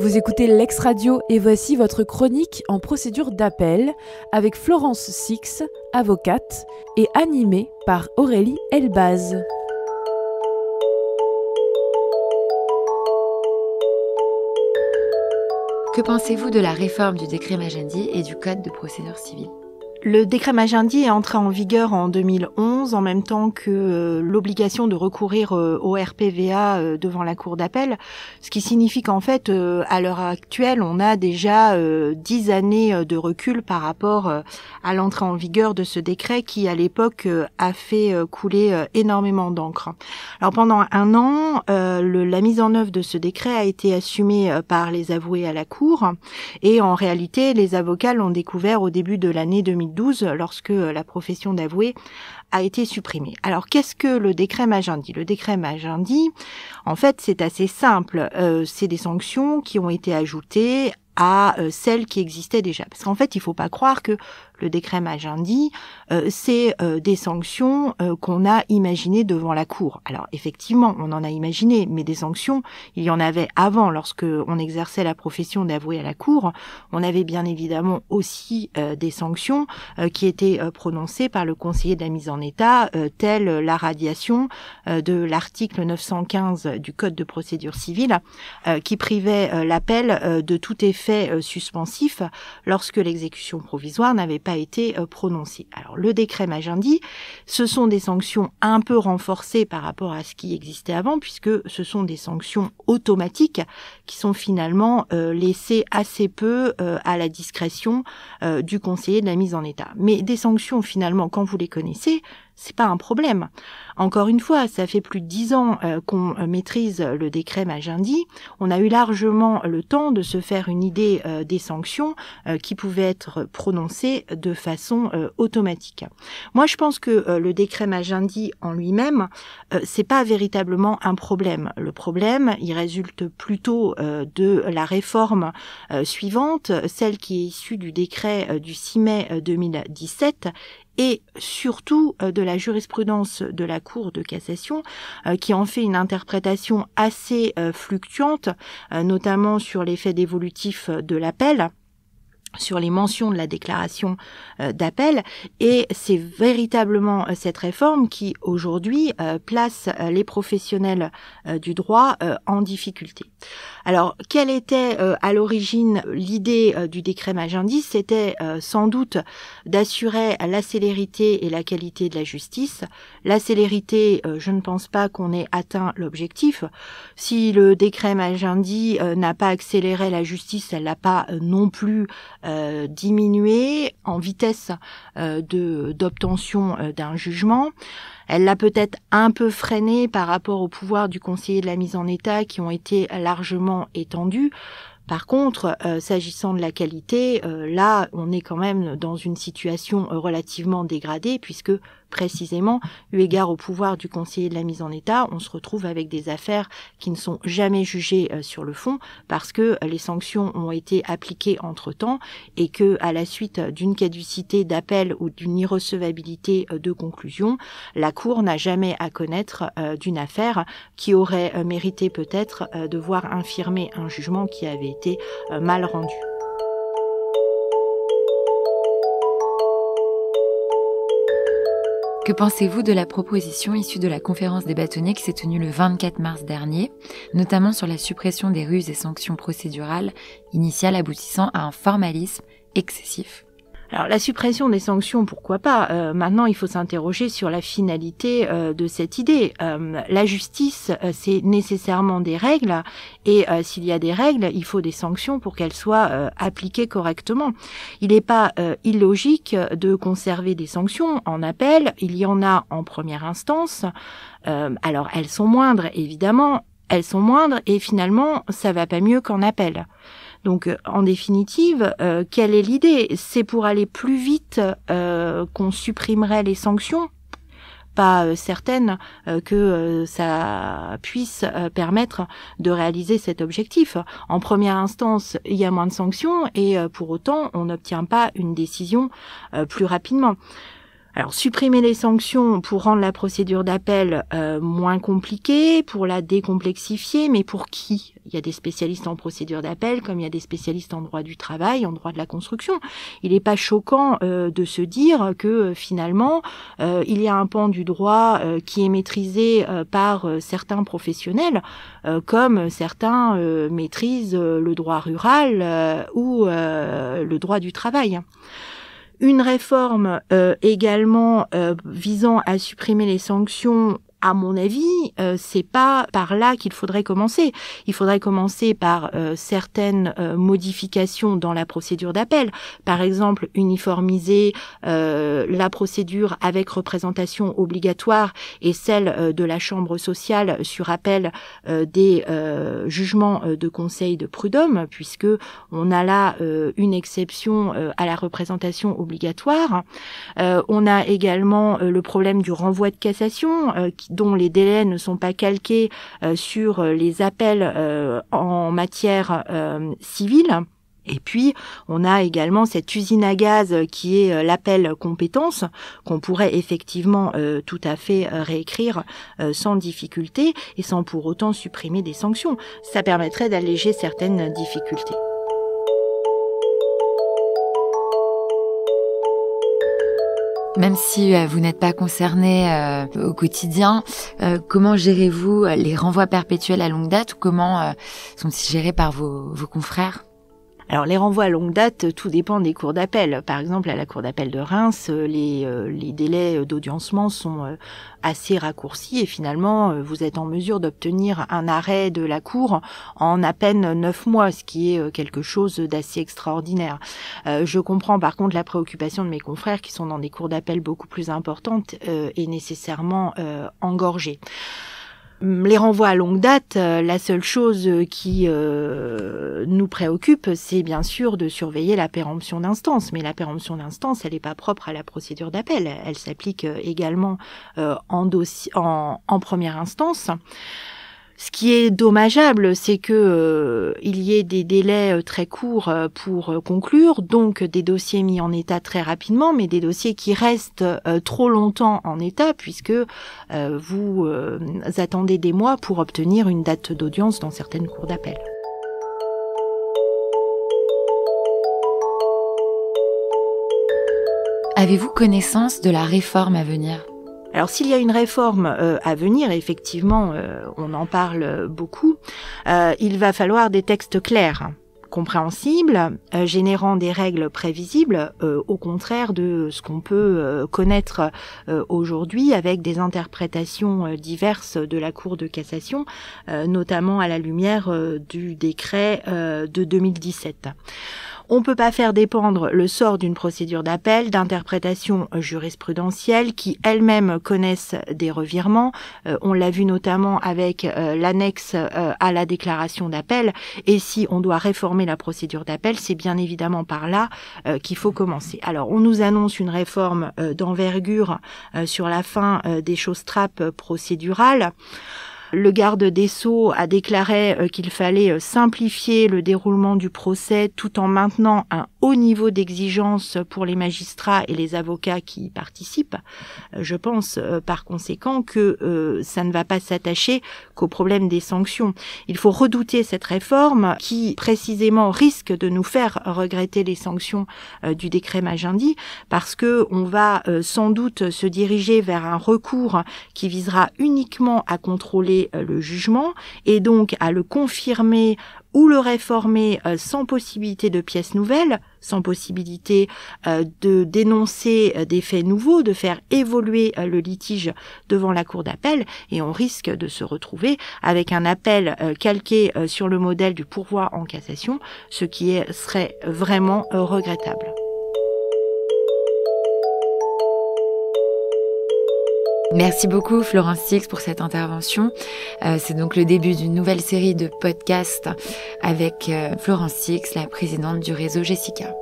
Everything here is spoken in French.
Vous écoutez Lex Radio et voici votre chronique en procédure d'appel avec Florence Six, avocate, et animée par Aurélie Elbaz. Que pensez-vous de la réforme du décret Magendie et du Code de procédure civile le décret Magendie est entré en vigueur en 2011 en même temps que euh, l'obligation de recourir euh, au RPVA euh, devant la cour d'appel, ce qui signifie qu'en fait à l'heure actuelle, on a déjà dix années de recul par rapport à l'entrée en vigueur de ce décret qui à l'époque a fait couler énormément d'encre. Alors pendant un an, la mise en œuvre de ce décret a été assumée par les avoués à la cour et en réalité, les avocats l'ont découvert au début de l'année lorsque euh, la profession d'avoué a été supprimée. Alors qu'est-ce que le décret Magendie Le décret Magendie, en fait, c'est assez simple. Euh, c'est des sanctions qui ont été ajoutées à euh, celles qui existaient déjà. Parce qu'en fait, il ne faut pas croire que le décret magendi, euh, c'est euh, des sanctions euh, qu'on a imaginées devant la Cour. Alors effectivement, on en a imaginé, mais des sanctions, il y en avait avant lorsque on exerçait la profession d'avoué à la Cour. On avait bien évidemment aussi des sanctions qui étaient prononcées par le conseiller de la mise en état, telle la radiation de l'article 915 du Code de procédure civile, qui privait l'appel de tout effet suspensif lorsque l'exécution provisoire n'avait pas été euh, prononcé. Alors le décret Magendie, ce sont des sanctions un peu renforcées par rapport à ce qui existait avant, puisque ce sont des sanctions automatiques qui sont finalement euh, laissées assez peu euh, à la discrétion du conseiller de la mise en état. Mais des sanctions finalement, quand vous les connaissez, c'est pas un problème. Encore une fois, ça fait plus de dix ans euh, qu'on euh, maîtrise le décret Magendie. On a eu largement le temps de se faire une idée euh, des sanctions qui pouvaient être prononcées de façon automatique. Moi, je pense que le décret Magendie en lui-même, c'est pas véritablement un problème. Le problème, il résulte plutôt de la réforme suivante, celle qui est issue du décret du 6 mai 2017 et surtout euh, de la jurisprudence de la Cour de cassation euh, qui en fait une interprétation assez euh, fluctuante, notamment sur l'effet dévolutif de l'appel sur les mentions de la déclaration euh, d'appel et c'est véritablement euh, cette réforme qui aujourd'hui euh, place les professionnels du droit en difficulté. Alors quelle était à l'origine l'idée du décret Magendis C'était sans doute d'assurer la célérité et la qualité de la justice. La célérité, je ne pense pas qu'on ait atteint l'objectif. Si le décret Magendis n'a pas accéléré la justice, elle n'a pas non plus euh, diminuée en vitesse euh, d'obtention euh, d'un jugement. Elle l'a peut-être un peu freiné par rapport aux pouvoirs du conseiller de la mise en état qui ont été largement étendus. Par contre, s'agissant de la qualité, là, on est quand même dans une situation relativement dégradée puisque précisément, eu égard au pouvoir du conseiller de la mise en état, on se retrouve avec des affaires qui ne sont jamais jugées euh, sur le fond parce que euh, les sanctions ont été appliquées entre-temps et que à la suite euh, d'une caducité d'appel ou d'une irrecevabilité de conclusion, la Cour n'a jamais à connaître d'une affaire qui aurait mérité peut-être de voir infirmer un jugement qui avait été mal rendu. Que pensez-vous de la proposition issue de la conférence des bâtonniers qui s'est tenue le 24 mars dernier, notamment sur la suppression des ruses et sanctions procédurales initiales aboutissant à un formalisme excessif alors la suppression des sanctions, pourquoi pas euh, Maintenant, il faut s'interroger sur la finalité euh, de cette idée. Euh, la justice, c'est nécessairement des règles, et s'il y a des règles, il faut des sanctions pour qu'elles soient appliquées correctement. Il n'est pas illogique de conserver des sanctions en appel. Il y en a en première instance. alors elles sont moindres, évidemment, elles sont moindres, et finalement, ça va pas mieux qu'en appel. Donc euh, en définitive, euh, quelle est l'idée C'est pour aller plus vite euh, qu'on supprimerait les sanctions pas certaine que ça puisse permettre de réaliser cet objectif. En première instance, il y a moins de sanctions et pour autant, on n'obtient pas une décision plus rapidement. Alors supprimer les sanctions pour rendre la procédure d'appel euh, moins compliquée, pour la décomplexifier, mais pour qui Il y a des spécialistes en procédure d'appel comme il y a des spécialistes en droit du travail, en droit de la construction. Il n'est pas choquant euh, de se dire que euh, finalement il y a un pan du droit qui est maîtrisé par certains professionnels, comme certains maîtrisent le droit rural ou le droit du travail. Une réforme euh, également euh, visant à supprimer les sanctions à mon avis, euh, c'est pas par là qu'il faudrait commencer. Il faudrait commencer par euh, certaines euh, modifications dans la procédure d'appel. Par exemple, uniformiser la procédure avec représentation obligatoire et celle de la chambre sociale sur appel des jugements de conseil de prud'homme, puisque on a là une exception à la représentation obligatoire. on a également le problème du renvoi de cassation qui dont les délais ne sont pas calqués euh, sur euh, les appels euh, en matière civile. Et puis, on a également cette usine à gaz qui est l'appel compétence, qu'on pourrait effectivement tout à fait réécrire sans difficulté et sans pour autant supprimer des sanctions. Ça permettrait d'alléger certaines difficultés. Même si euh, vous n'êtes pas concerné euh, au quotidien, euh, comment gérez-vous les renvois perpétuels à longue date ou comment sont-ils gérés par vos confrères alors les renvois à longue date, euh, tout dépend des cours d'appel. Par exemple, à la cour d'appel de Reims, euh, euh, les, délais d'audiencement sont assez raccourcis et finalement, vous êtes en mesure d'obtenir un arrêt de la cour en à peine neuf mois, ce qui est quelque chose d'assez extraordinaire. je comprends par contre la préoccupation de mes confrères qui sont dans des cours d'appel beaucoup plus importantes et nécessairement engorgées. Les renvois à longue date, euh, la seule chose euh, qui euh, nous préoccupe, c'est bien sûr de surveiller la péremption d'instance. Mais la péremption d'instance, elle n'est pas propre à la procédure d'appel. Elle s'applique également en, première instance. Ce qui est dommageable, c'est que euh, il y ait des délais euh, très courts euh, pour conclure, donc des dossiers mis en état très rapidement, mais des dossiers qui restent trop longtemps en état, puisque vous attendez des mois pour obtenir une date d'audience dans certaines cours d'appel. Avez-vous connaissance de la réforme à venir alors s'il y a une réforme euh, à venir, effectivement, euh, on en parle beaucoup, euh, il va falloir des textes clairs compréhensibles, générant des règles prévisibles, au contraire de ce qu'on peut connaître aujourd'hui avec des interprétations diverses de la Cour de cassation, notamment à la lumière du décret de 2017 on ne peut pas faire dépendre le sort d'une procédure d'appel d'interprétations jurisprudentielles qui elles-mêmes connaissent des revirements. Euh, on l'a vu notamment avec euh, l'annexe euh, à la déclaration d'appel. Et si on doit réformer la procédure d'appel, c'est bien évidemment par là qu'il faut commencer. Alors, on nous annonce une réforme d'envergure sur la fin des choses trappes procédurales. Le garde des Sceaux a déclaré euh, qu'il fallait euh, simplifier le déroulement du procès tout en maintenant un haut niveau d'exigence pour les magistrats et les avocats qui y participent. Euh, je pense par conséquent que ça ne va pas s'attacher qu'au problème des sanctions. Il faut redouter cette réforme qui précisément risque de nous faire regretter les sanctions du décret Majendi, parce que on va sans doute se diriger vers un recours qui visera uniquement à contrôler euh, le jugement et donc à le confirmer ou le réformer euh, sans possibilité de pièces nouvelles, sans possibilité euh, de dénoncer des faits nouveaux, de faire évoluer le litige devant la cour d'appel, et on risque de se retrouver avec un appel calqué sur le modèle du pourvoi en cassation, ce qui serait vraiment regrettable. Merci beaucoup Florence Six pour cette intervention. Euh, c'est donc le début d'une nouvelle série de podcasts avec euh, Florence Six, la présidente du réseau Jessica.